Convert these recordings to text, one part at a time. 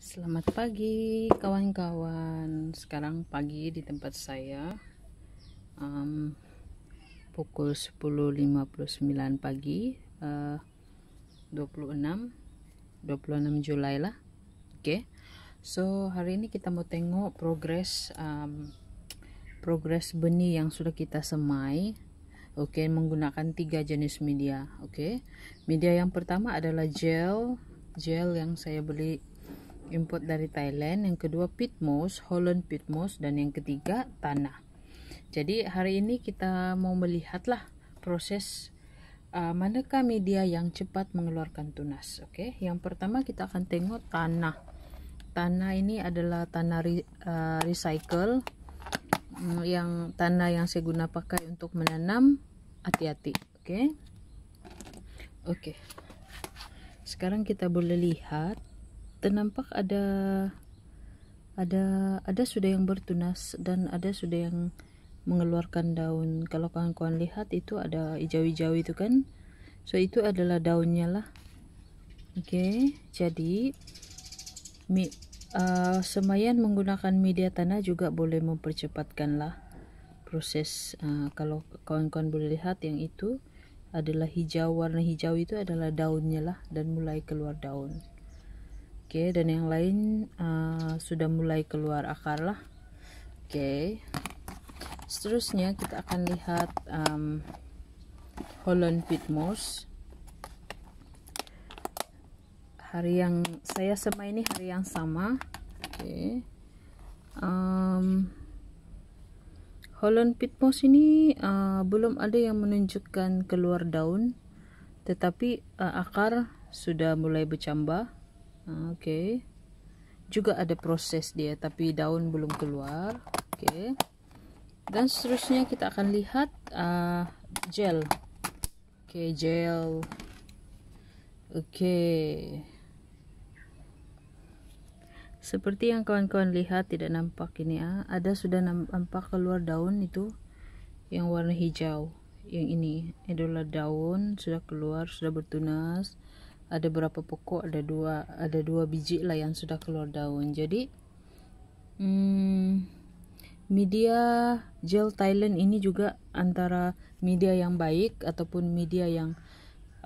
Selamat pagi kawan-kawan Sekarang pagi di tempat saya um, Pukul 10.59 pagi uh, 26 26 Julai lah Oke okay. So hari ini kita mau tengok progres um, Progres benih yang sudah kita semai Oke okay, menggunakan tiga jenis media Oke okay. Media yang pertama adalah gel Gel yang saya beli import dari Thailand, yang kedua pitmos moss, Holland pitmos moss, dan yang ketiga tanah. Jadi hari ini kita mau melihatlah proses uh, manakah media yang cepat mengeluarkan tunas. Oke, okay? yang pertama kita akan tengok tanah. Tanah ini adalah tanah re, uh, recycle mm, yang tanah yang saya guna pakai untuk menanam. Hati-hati, oke? okay? Oke. Okay. Sekarang kita boleh lihat Ternampak ada ada ada sudah yang bertunas dan ada sudah yang mengeluarkan daun kalau kawan-kawan lihat itu ada hijau-hijau itu kan so itu adalah daunnya lah oke okay, jadi mi, uh, semayan menggunakan media tanah juga boleh mempercepatkan lah proses uh, kalau kawan-kawan boleh lihat yang itu adalah hijau warna hijau itu adalah daunnya lah dan mulai keluar daun Oke, dan yang lain uh, sudah mulai keluar akar lah. Oke. Seterusnya kita akan lihat um, Holland pit moss. Hari yang saya semai ini hari yang sama. Oke. Um, Holland pit moss ini uh, belum ada yang menunjukkan keluar daun, tetapi uh, akar sudah mulai bercambah Ah, oke okay. juga ada proses dia tapi daun belum keluar oke okay. dan seterusnya kita akan lihat uh, gel oke okay, gel oke okay. seperti yang kawan-kawan lihat tidak nampak ini ya ada sudah nampak keluar daun itu yang warna hijau yang ini adalah daun sudah keluar sudah bertunas ada berapa pokok ada dua ada dua biji lah yang sudah keluar daun jadi hmm, media gel Thailand ini juga antara media yang baik ataupun media yang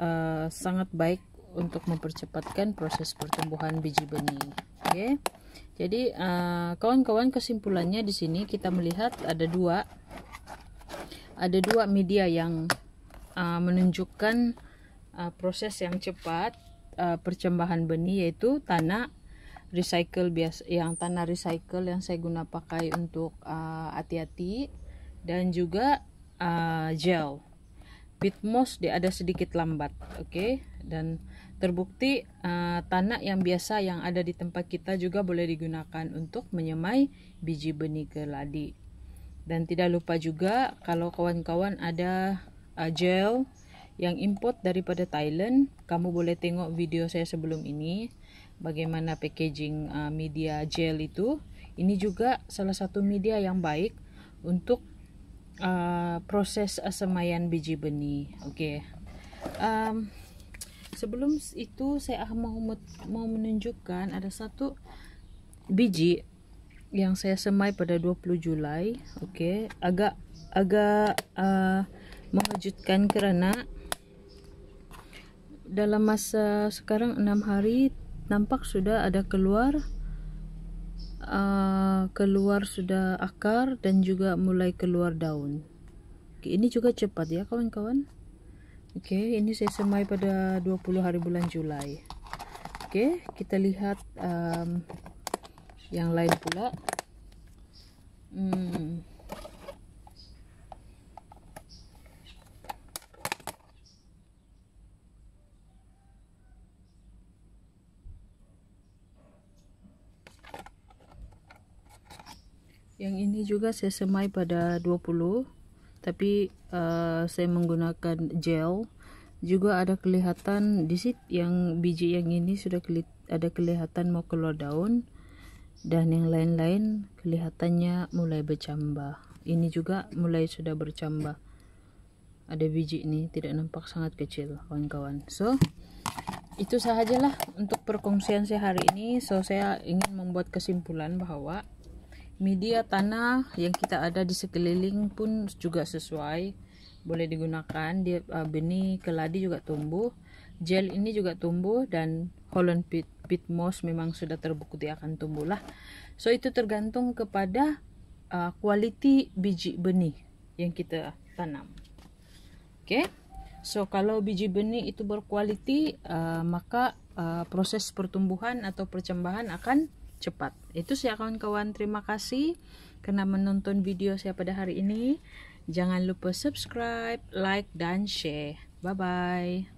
uh, sangat baik untuk mempercepatkan proses pertumbuhan biji benih oke okay? jadi eh, kawan-kawan uh, kesimpulannya di sini kita melihat ada dua ada dua media yang uh, menunjukkan uh, proses yang cepat uh, percembahan benih yaitu tanah recycle biasa yang tanah recycle yang saya guna pakai untuk uh, hati-hati uh, dan juga uh, gel pit moss dia ada sedikit lambat oke okay? dan terbukti uh, tanah yang biasa yang ada di tempat kita juga boleh digunakan untuk menyemai biji benih keladi dan tidak lupa juga kalau kawan-kawan ada uh, gel yang import daripada Thailand kamu boleh tengok video saya sebelum ini bagaimana packaging uh, media gel itu ini juga salah satu media yang baik untuk uh, proses semayan biji benih oke okay. um, sebelum itu saya ah mau, mau menunjukkan ada satu biji yang saya semai pada 20 Julai oke okay. agak agak uh, mengejutkan kerana dalam masa sekarang enam hari nampak sudah ada keluar uh, keluar sudah akar dan juga mulai keluar daun okay, ini juga cepat ya kawan-kawan Oke ini saya semai pada 20 hari bulan Julai Oke kita lihat um, yang lain pula hmm yang ini juga saya semai pada 20 tapi uh, saya menggunakan gel juga ada kelihatan di sit yang biji yang ini sudah keli ada kelihatan mau keluar daun dan yang lain-lain kelihatannya mulai bercambah ini juga mulai sudah bercambah ada biji ini tidak nampak sangat kecil kawan-kawan so itu sahajalah untuk perkongsian saya hari ini so saya ingin membuat kesimpulan bahwa media tanah yang kita ada di sekeliling pun juga sesuai boleh digunakan dia uh, benih keladi juga tumbuh gel ini juga tumbuh dan holland pit, pit moss memang sudah terbukti akan tumbuh lah so itu tergantung kepada uh, biji benih yang kita tanam oke so kalau biji benih itu berkualiti uh, maka uh, proses pertumbuhan atau percambahan akan cepat itu sih kawan-kawan terima kasih karena menonton video saya pada hari ini jangan lupa subscribe like dan share bye bye